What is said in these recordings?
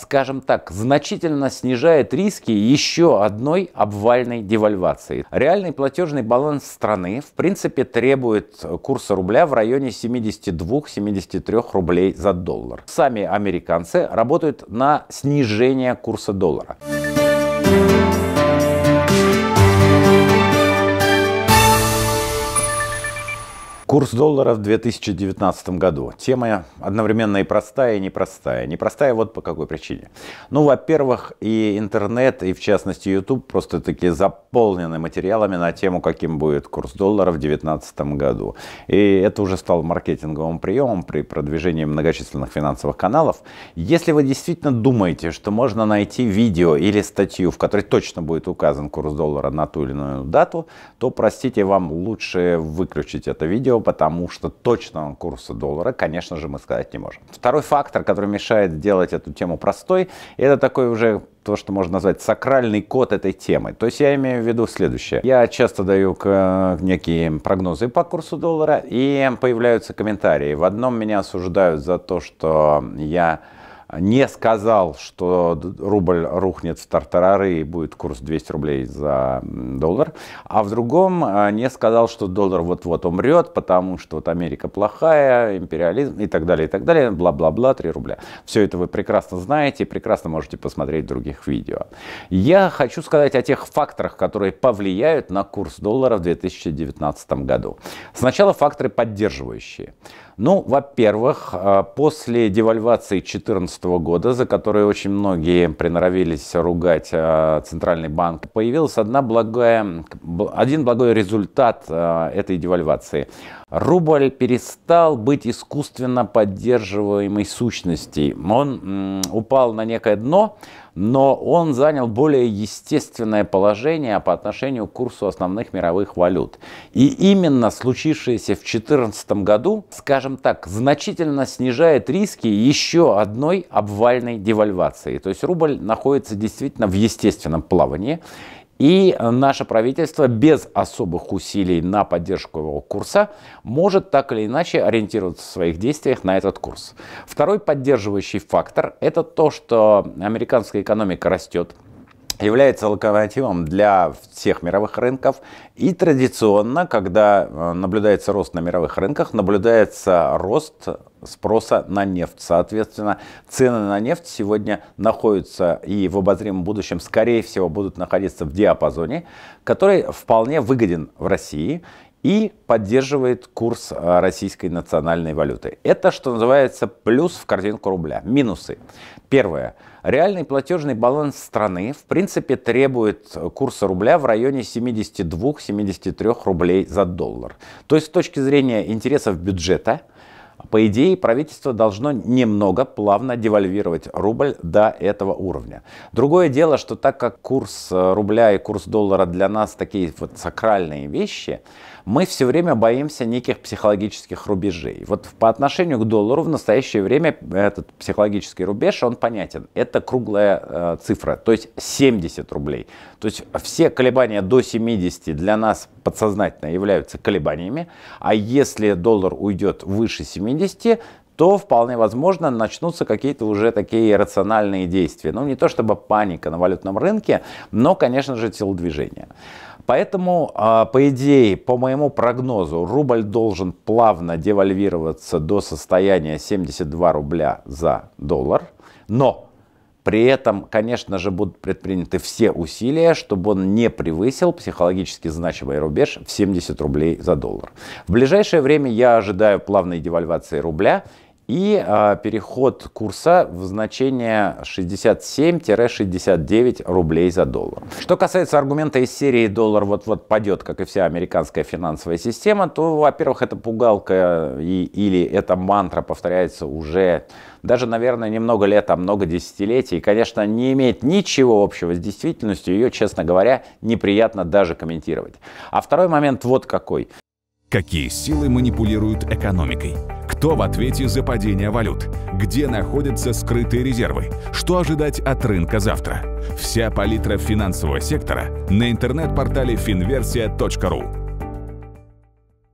скажем так, значительно снижает риски еще одной обвальной девальвации. Реальный платежный баланс страны, в принципе, требует курса рубля в районе 72-73 рублей за доллар. Сами американцы работают на снижение курса доллара. Курс доллара в 2019 году. Тема одновременно и простая, и непростая. Непростая вот по какой причине. Ну, во-первых, и интернет, и в частности YouTube просто-таки заполнены материалами на тему, каким будет курс доллара в 2019 году. И это уже стало маркетинговым приемом при продвижении многочисленных финансовых каналов. Если вы действительно думаете, что можно найти видео или статью, в которой точно будет указан курс доллара на ту или иную дату, то, простите, вам лучше выключить это видео, потому что точного курса доллара, конечно же, мы сказать не можем. Второй фактор, который мешает сделать эту тему простой, это такой уже то, что можно назвать сакральный код этой темы. То есть я имею в виду следующее. Я часто даю э, некие прогнозы по курсу доллара, и появляются комментарии. В одном меня осуждают за то, что я не сказал, что рубль рухнет в тартарары и будет курс 200 рублей за доллар, а в другом э, не сказал, что доллар вот-вот умрет, потому что вот Америка плохая, империализм и так далее, и так далее, бла-бла-бла, 3 рубля. Все это вы прекрасно знаете и прекрасно можете посмотреть в других видео. Я хочу сказать о тех факторах, которые повлияют на курс доллара в 2019 году. Сначала факторы поддерживающие. Ну, во-первых, э, после девальвации 14 2014 года, за которые очень многие приноровились ругать э, Центральный банк, появился одна благая, один благой результат э, этой девальвации. Рубль перестал быть искусственно поддерживаемой сущностью. Он упал на некое дно, но он занял более естественное положение по отношению к курсу основных мировых валют. И именно случившееся в 2014 году, скажем так, значительно снижает риски еще одной обвальной девальвации. То есть рубль находится действительно в естественном плавании. И наше правительство без особых усилий на поддержку его курса может так или иначе ориентироваться в своих действиях на этот курс. Второй поддерживающий фактор – это то, что американская экономика растет, является локомотивом для всех мировых рынков. И традиционно, когда э, наблюдается рост на мировых рынках, наблюдается рост спроса на нефть. Соответственно, цены на нефть сегодня находятся и в обозримом будущем, скорее всего, будут находиться в диапазоне, который вполне выгоден в России и поддерживает курс а, российской национальной валюты. Это, что называется, плюс в корзинку рубля. Минусы. Первое. Реальный платежный баланс страны, в принципе, требует э, курса рубля в районе 72-73 рублей за доллар. То есть, с точки зрения интересов бюджета – по идее, правительство должно немного плавно девальвировать рубль до этого уровня. Другое дело, что так как курс э, рубля и курс доллара для нас такие вот сакральные вещи, мы все время боимся неких психологических рубежей. Вот по отношению к доллару в настоящее время э, этот психологический рубеж, он понятен. Это круглая э, цифра, то есть 70 рублей. То есть все колебания до 70 для нас подсознательно являются колебаниями, а если доллар уйдет выше 70, 80, то вполне возможно начнутся какие-то уже такие рациональные действия. Ну, не то чтобы паника на валютном рынке, но, конечно же, телодвижение. Поэтому, а, по идее, по моему прогнозу, рубль должен плавно девальвироваться до состояния 72 рубля за доллар. Но при этом, конечно же, будут предприняты все усилия, чтобы он не превысил психологически значимый рубеж в 70 рублей за доллар. В ближайшее время я ожидаю плавной девальвации рубля и а, переход курса в значение 67-69 рублей за доллар. Что касается аргумента из серии «доллар вот-вот падет, как и вся американская финансовая система», то, во-первых, это пугалка и, или эта мантра повторяется уже даже, наверное, немного лет, а много десятилетий. И, конечно, не имеет ничего общего с действительностью. Ее, честно говоря, неприятно даже комментировать. А второй момент вот какой. Какие силы манипулируют экономикой? Кто в ответе за падение валют? Где находятся скрытые резервы? Что ожидать от рынка завтра? Вся палитра финансового сектора на интернет-портале finversia.ru.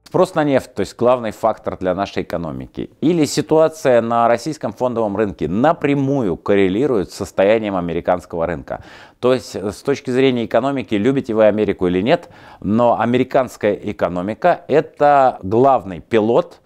Спрос на нефть, то есть главный фактор для нашей экономики, или ситуация на российском фондовом рынке напрямую коррелирует с состоянием американского рынка. То есть э, с точки зрения экономики, любите вы Америку или нет, но американская экономика это главный пилот –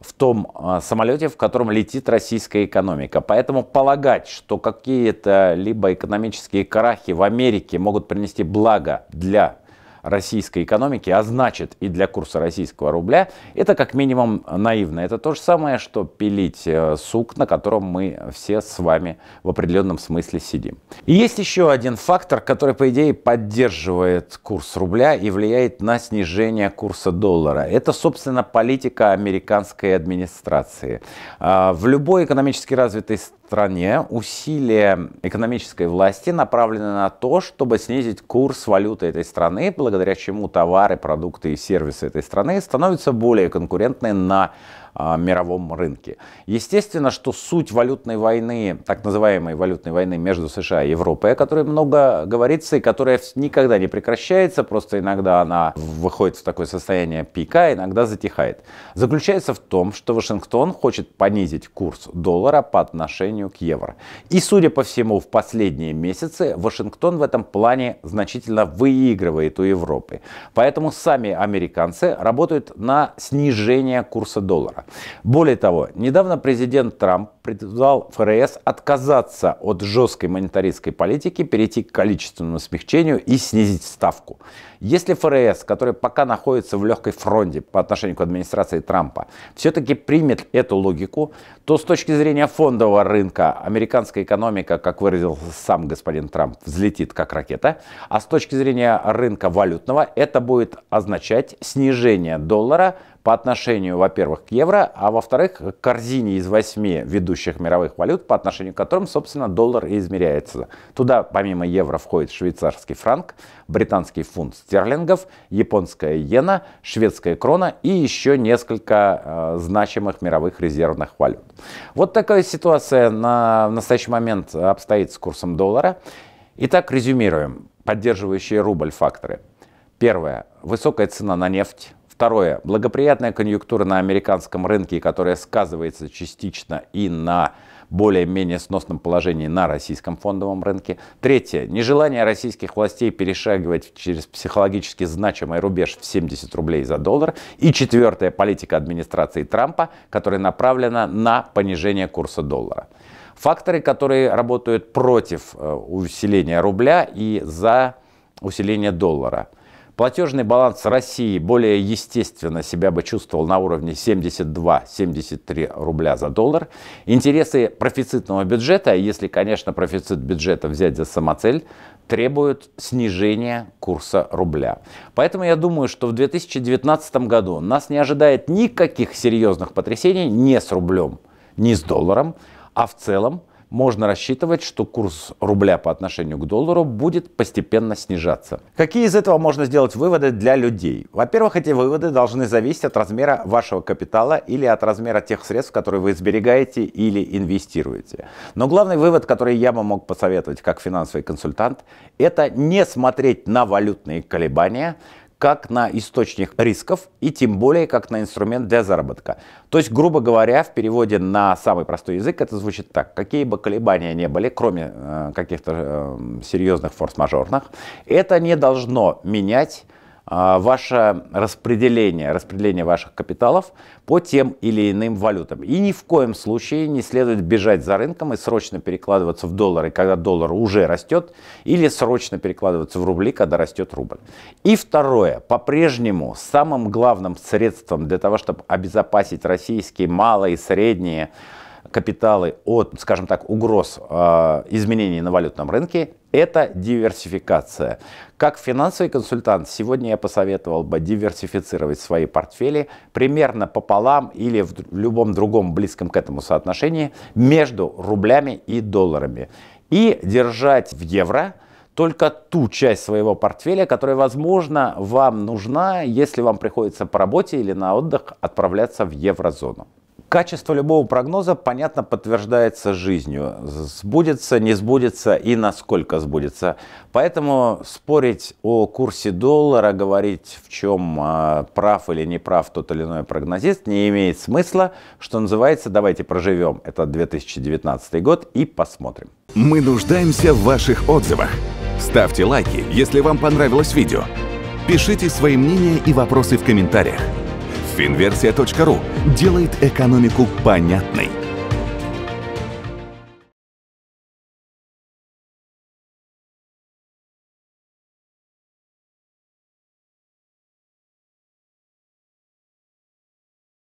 в том а, самолете, в котором летит российская экономика. Поэтому полагать, что какие-то либо экономические карахи в Америке могут принести благо для российской экономики, а значит и для курса российского рубля, это как минимум наивно. Это то же самое, что пилить э, сук, на котором мы все с вами в определенном смысле сидим. И есть еще один фактор, который, по идее, поддерживает курс рубля и влияет на снижение курса доллара. Это, собственно, политика американской администрации. А, в любой экономически развитой стране стране усилия экономической власти направлены на то, чтобы снизить курс валюты этой страны, благодаря чему товары, продукты и сервисы этой страны становятся более конкурентны на а, мировом рынке. Естественно, что суть валютной войны, так называемой валютной войны между США и Европой, о которой много говорится и которая никогда не прекращается, просто иногда она выходит в такое состояние пика, иногда затихает, заключается в том, что Вашингтон хочет понизить курс доллара по отношению к евро. И, судя по всему, в последние месяцы Вашингтон в этом плане значительно выигрывает у Европы. Поэтому сами американцы работают на снижение курса доллара. Более того, недавно президент Трамп призвал ФРС отказаться от жесткой монетаристской политики, перейти к количественному смягчению и снизить ставку. Если ФРС, который пока находится в легкой фронте по отношению к администрации Трампа, все-таки примет эту логику, то с точки зрения фондового рынка американская экономика, как выразил сам господин Трамп, взлетит как ракета, а с точки зрения рынка валютного это будет означать снижение доллара по отношению, во-первых, к евро, а во-вторых, к корзине из восьми ведущих лидирующих мировых валют, по отношению к которым, собственно, доллар и измеряется. Туда помимо евро входит швейцарский франк, британский фунт стерлингов, японская иена, шведская крона и еще несколько э, значимых мировых резервных валют. Вот такая ситуация на, в настоящий момент обстоит с курсом доллара. Итак, резюмируем поддерживающие рубль факторы. Первое. Высокая цена на нефть Второе. Благоприятная конъюнктура на американском рынке, которая сказывается частично и на более-менее сносном положении на российском фондовом рынке. Третье. Нежелание российских властей перешагивать через психологически значимый рубеж в 70 рублей за доллар. И четвертое. Политика администрации Трампа, которая направлена на понижение курса доллара. Факторы, которые работают против э, усиления рубля и за усиление доллара – Платежный баланс России более естественно себя бы чувствовал на уровне 72-73 рубля за доллар. Интересы профицитного бюджета, если, конечно, профицит бюджета взять за самоцель, требуют снижения курса рубля. Поэтому я думаю, что в 2019 году нас не ожидает никаких серьезных потрясений ни с рублем, ни с долларом, а в целом можно рассчитывать, что курс рубля по отношению к доллару будет постепенно снижаться. Какие из этого можно сделать выводы для людей? Во-первых, эти выводы должны зависеть от размера вашего капитала или от размера тех средств, которые вы сберегаете или инвестируете. Но главный вывод, который я бы мог посоветовать как финансовый консультант, это не смотреть на валютные колебания, как на источник рисков и тем более как на инструмент для заработка. То есть, грубо говоря, в переводе на самый простой язык это звучит так. Какие бы колебания не были, кроме э, каких-то э, серьезных форс-мажорных, это не должно менять а, ваше распределение, распределение ваших капиталов по тем или иным валютам. И ни в коем случае не следует бежать за рынком и срочно перекладываться в доллары, когда доллар уже растет, или срочно перекладываться в рубли, когда растет рубль. И второе, по-прежнему самым главным средством для того, чтобы обезопасить российские малые и средние капиталы от, скажем так, угроз э, изменений на валютном рынке это диверсификация. Как финансовый консультант, сегодня я посоветовал бы диверсифицировать свои портфели примерно пополам или в любом другом близком к этому соотношении между рублями и долларами. И держать в евро только ту часть своего портфеля, которая, возможно, вам нужна, если вам приходится по работе или на отдых отправляться в еврозону. Качество любого прогноза, понятно, подтверждается жизнью. Сбудется, не сбудется и насколько сбудется. Поэтому спорить о курсе доллара, говорить, в чем а, прав или не прав тот или иной прогнозист, не имеет смысла. Что называется, давайте проживем этот 2019 год и посмотрим. Мы нуждаемся в ваших отзывах. Ставьте лайки, если вам понравилось видео. Пишите свои мнения и вопросы в комментариях. Финверсия.ру делает экономику понятной.